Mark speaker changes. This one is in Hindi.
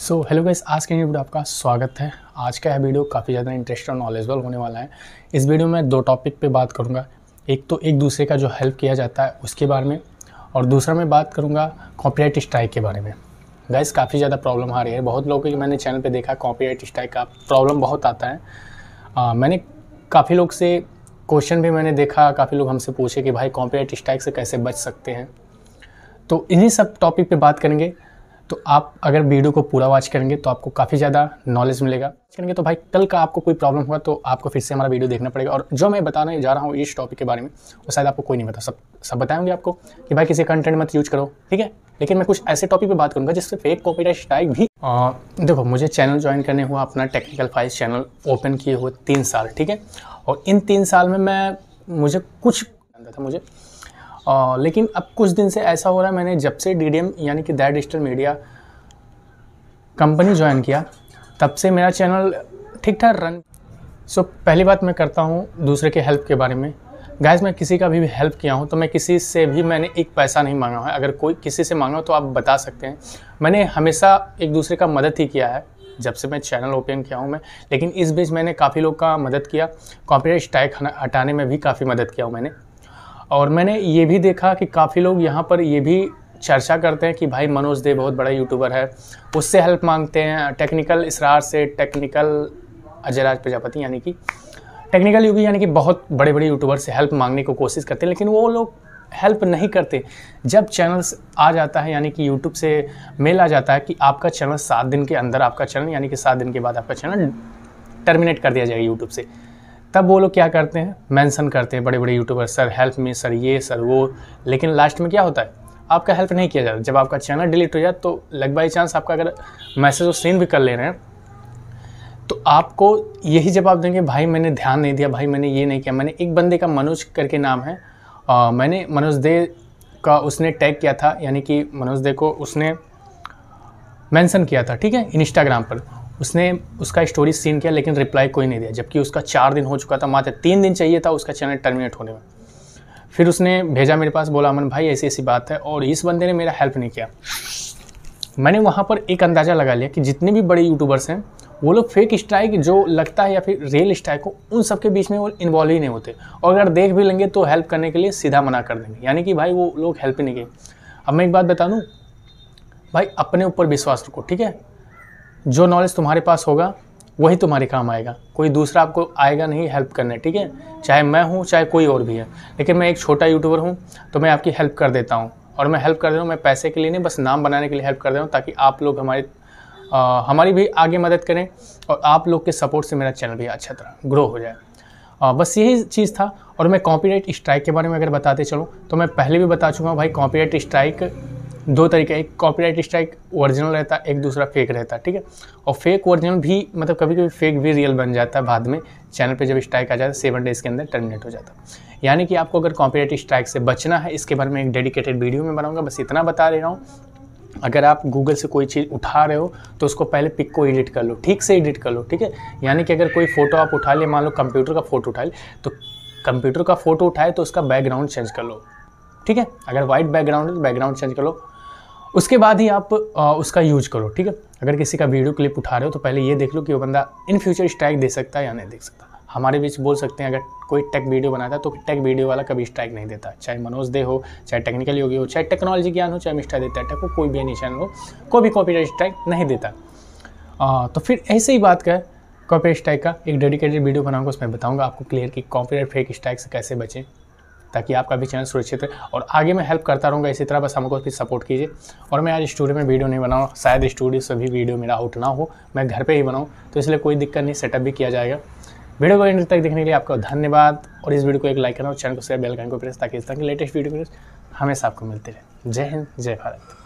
Speaker 1: सो हेलो गाइस आज के वीडियो आपका स्वागत है आज का यह वीडियो काफ़ी ज़्यादा इंटरेस्ट और नॉलेजबल होने वाला है इस वीडियो में दो टॉपिक पे बात करूँगा एक तो एक दूसरे का जो हेल्प किया जाता है उसके बारे में और दूसरा मैं बात करूँगा कॉपीराइट स्ट्राइक के बारे में गाइस काफ़ी ज़्यादा प्रॉब्लम आ रही है बहुत लोगों की मैंने चैनल पर देखा कॉपीराइट स्ट्राइक का प्रॉब्लम बहुत आता है आ, मैंने काफ़ी लोग से क्वेश्चन भी मैंने देखा काफ़ी लोग हमसे पूछे कि भाई कॉपीराइट स्ट्राइक से कैसे बच सकते हैं तो इन्हीं सब टॉपिक पर बात करेंगे तो आप अगर वीडियो को पूरा वॉच करेंगे तो आपको काफ़ी ज़्यादा नॉलेज मिलेगा करेंगे तो भाई कल का आपको कोई प्रॉब्लम हुआ तो आपको फिर से हमारा वीडियो देखना पड़ेगा और जो मैं बताने जा रहा हूँ इस टॉपिक के बारे में वो शायद आपको कोई नहीं बता सब सब बताएंगे आपको कि भाई किसी कंटेंट मत यूज करो ठीक है लेकिन मैं कुछ ऐसे टॉपिक पर बात करूँगा जिससे फेक कॉपी स्ट्राइक भी देखो मुझे चैनल ज्वाइन करने हुआ अपना टेक्निकल फाइल्स चैनल ओपन किए हुए तीन साल ठीक है और इन तीन साल में मैं मुझे कुछ था मुझे आ, लेकिन अब कुछ दिन से ऐसा हो रहा है मैंने जब से डी यानी कि that digital media company join किया तब से मेरा चैनल ठीक ठाक रन सो पहली बात मैं करता हूँ दूसरे के हेल्प के बारे में गैस मैं किसी का भी हेल्प किया हूँ तो मैं किसी से भी मैंने एक पैसा नहीं मांगा है अगर कोई किसी से मांगा हो तो आप बता सकते हैं मैंने हमेशा एक दूसरे का मदद ही किया है जब से मैं चैनल ओपन किया हूँ मैं लेकिन इस बीच मैंने काफ़ी लोग का मदद किया कॉपीराइट स्ट्राइक हटाने में भी काफ़ी मदद किया हूँ मैंने और मैंने ये भी देखा कि काफ़ी लोग यहाँ पर ये भी चर्चा करते हैं कि भाई मनोज दे बहुत बड़ा यूट्यूबर है उससे हेल्प मांगते हैं टेक्निकल इसरार से टेक्निकल अजयराज प्रजापति यानी कि टेक्निकल युगी यानी कि बहुत बड़े बड़े यूट्यूबर से हेल्प मांगने को कोशिश करते हैं लेकिन वो लोग हेल्प नहीं करते जब चैनल्स आ जाता है यानी कि यूट्यूब से मेल आ जाता है कि आपका चैनल सात दिन के अंदर आपका चैनल यानी कि सात दिन के बाद आपका चैनल टर्मिनेट कर दिया जाएगा यूट्यूब से तब वो लोग क्या करते हैं मेंशन करते हैं बड़े बड़े YouTuber sir help me sir ये सर वो लेकिन लास्ट में क्या होता है आपका हेल्प नहीं किया जाता जब आपका चैनल डिलीट हो जाए तो लग बाई चांस आपका अगर मैसेज वो सीन भी कर ले रहे हैं तो आपको यही जवाब देंगे भाई मैंने ध्यान नहीं दिया भाई मैंने ये नहीं किया मैंने एक बंदे का मनोज करके नाम है आ, मैंने मनोज दे का उसने टैग किया था यानी कि मनोज दे को उसने मेंशन किया था ठीक है इंस्टाग्राम पर उसने उसका स्टोरी सीन किया लेकिन रिप्लाई कोई नहीं दिया जबकि उसका चार दिन हो चुका था मात्र तीन दिन चाहिए था उसका चैनल टर्मिनेट होने में फिर उसने भेजा मेरे पास बोला अमन भाई ऐसी ऐसी बात है और इस बंदे ने मेरा हेल्प नहीं किया मैंने वहाँ पर एक अंदाज़ा लगा लिया कि जितने भी बड़े यूट्यूबर्स हैं वो लोग फेक स्ट्राइक जो लगता है या फिर रियल स्ट्राइक हो उन सब के बीच में वो इन्वॉल्व ही नहीं होते और अगर देख भी लेंगे तो हेल्प करने के लिए सीधा मना कर देंगे यानी कि भाई वो लोग हेल्प ही नहीं गए अब मैं एक बात बता दूँ भाई अपने ऊपर विश्वास रखो ठीक है जो नॉलेज तुम्हारे पास होगा वही तुम्हारे काम आएगा कोई दूसरा आपको आएगा नहीं हेल्प करने ठीक है चाहे मैं हूँ चाहे कोई और भी है लेकिन मैं एक छोटा यूट्यूबर हूँ तो मैं आपकी हेल्प कर देता हूँ और मैं हेल्प कर दे रहा हूँ मैं पैसे के लिए नहीं बस नाम बनाने के लिए हेल्प कर दे रहा हूँ ताकि आप लोग हमारे आ, हमारी भी आगे मदद करें और आप लोग के सपोर्ट से मेरा चैनल भी अच्छा तरह ग्रो हो जाए आ, बस यही चीज़ था और मैं कॉपीराइट स्ट्राइक के बारे में अगर बताते चलूँ तो मैं पहले भी बता चुका हूँ भाई कॉपीराइट स्ट्राइक दो तरीके एक कॉपीराइट स्ट्राइक ओरिजिनल रहता है एक दूसरा फेक रहता है ठीक है और फेक ओरिजिनल भी मतलब कभी कभी फेक भी रियल बन जाता है बाद में चैनल पे जब स्ट्राइक आ जाता है सेवन डेज़ के अंदर टर्मिनेट हो जाता है यानी कि आपको अगर कॉपीराइट स्ट्राइक से बचना है इसके बारे में एक डेडिकेटेड वीडियो में बनाऊँगा बस इतना बता रहा हूँ अगर आप गूगल से कोई चीज़ उठा रहे हो तो उसको पहले पिक को एडिट कर लो ठीक से एडिट कर लो ठीक है यानी कि अगर कोई फ़ोटो आप उठा ले मान लो कंप्यूटर का फ़ोटो उठा ले तो कंप्यूटर का फ़ोटो उठाए तो उसका बैकग्राउंड चेंज कर लो ठीक है अगर वाइट बैकग्राउंड है तो बैकग्राउंड चेंज कर लो उसके बाद ही आप आ, उसका यूज करो ठीक है अगर किसी का वीडियो क्लिप उठा रहे हो तो पहले ये देख लो कि वो बंदा इन फ्यूचर स्ट्राइक दे सकता है या नहीं देख सकता हमारे बीच बोल सकते हैं अगर कोई टेक वीडियो बनाता है तो टेक वीडियो वाला कभी स्ट्राइक नहीं देता चाहे मनोज दे हो चाहे टेक्निकल योगी हो चाहे टेक्नोलॉजी ज्ञान हो चाहे मिस्टर देता टेक हो कोई भी एनी चैनल हो कोई भी कॉपी स्ट्राइक नहीं देता आ, तो फिर ऐसे ही बात का कॉपी स्ट्राइक का एक डेडिकेटेड वीडियो बनाऊंगा उसमें बताऊंगा आपको क्लियर कि कॉपी फेक स्ट्राइक से कैसे बचें ताकि आपका भी चैनल सुरक्षित रहे और आगे मैं हेल्प करता रहूँगा इसी तरह बस हमको उसकी सपोर्ट कीजिए और मैं आज स्टूडियो में वीडियो नहीं बनाऊँ शायद स्टूडियो से भी वीडियो मेरा आउट ना हो मैं घर पर ही बनाऊँ तो इसलिए कोई दिक्कत नहीं सेटअप भी किया जाएगा वीडियो को एंड तक देखने के लिए आपका धन्यवाद और इस वीडियो को एक लाइक करना और चैनल को शेयर बेल आइकन को प्रेस ताकि इस तरह के लेटेस्ट वीडियो हमेशा आपको मिलते रहे जय हिंद जय भारत